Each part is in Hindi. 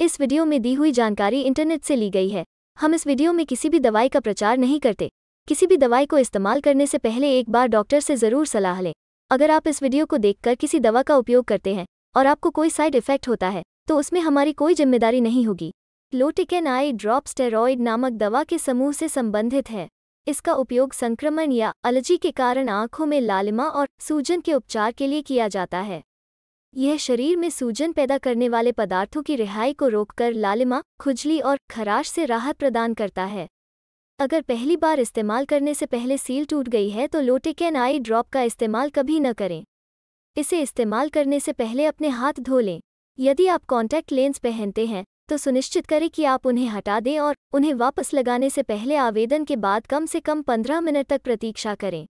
इस वीडियो में दी हुई जानकारी इंटरनेट से ली गई है हम इस वीडियो में किसी भी दवाई का प्रचार नहीं करते किसी भी दवाई को इस्तेमाल करने से पहले एक बार डॉक्टर से ज़रूर सलाह लें अगर आप इस वीडियो को देखकर किसी दवा का उपयोग करते हैं और आपको कोई साइड इफेक्ट होता है तो उसमें हमारी कोई जिम्मेदारी नहीं होगी लोटिकेन आई ड्रॉप स्टेरॉइड नामक दवा के समूह से संबंधित है इसका उपयोग संक्रमण या एलर्जी के कारण आंखों में लालिमा और सूजन के उपचार के लिए किया जाता है यह शरीर में सूजन पैदा करने वाले पदार्थों की रिहाई को रोककर लालिमा खुजली और खराश से राहत प्रदान करता है अगर पहली बार इस्तेमाल करने से पहले सील टूट गई है तो लोटेकैन आई ड्रॉप का इस्तेमाल कभी न करें इसे इस्तेमाल करने से पहले अपने हाथ धो लें यदि आप कॉन्टैक्ट लेंस पहनते हैं तो सुनिश्चित करें कि आप उन्हें हटा दें और उन्हें वापस लगाने से पहले आवेदन के बाद कम से कम 15 मिनट तक प्रतीक्षा करें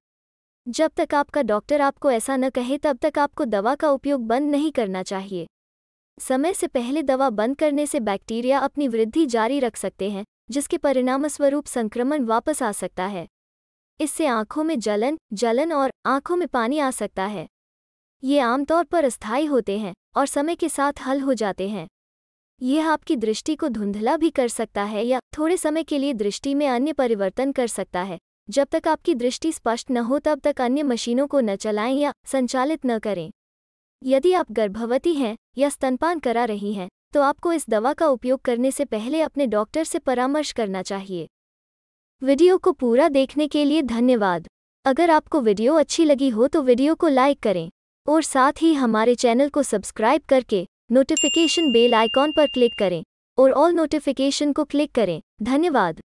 जब तक आपका डॉक्टर आपको ऐसा न कहे तब तक आपको दवा का उपयोग बंद नहीं करना चाहिए समय से पहले दवा बंद करने से बैक्टीरिया अपनी वृद्धि जारी रख सकते हैं जिसके परिणामस्वरूप संक्रमण वापस आ सकता है इससे आंखों में जलन जलन और आंखों में पानी आ सकता है ये आमतौर पर स्थायी होते हैं और समय के साथ हल हो जाते हैं यह आपकी दृष्टि को धुंधला भी कर सकता है या थोड़े समय के लिए दृष्टि में अन्य परिवर्तन कर सकता है जब तक आपकी दृष्टि स्पष्ट न हो तब तक अन्य मशीनों को न चलाएं या संचालित न करें यदि आप गर्भवती हैं या स्तनपान करा रही हैं तो आपको इस दवा का उपयोग करने से पहले अपने डॉक्टर से परामर्श करना चाहिए वीडियो को पूरा देखने के लिए धन्यवाद अगर आपको वीडियो अच्छी लगी हो तो वीडियो को लाइक करें और साथ ही हमारे चैनल को सब्सक्राइब करके नोटिफिकेशन बेल आइकॉन पर क्लिक करें और ऑल नोटिफिकेशन को क्लिक करें धन्यवाद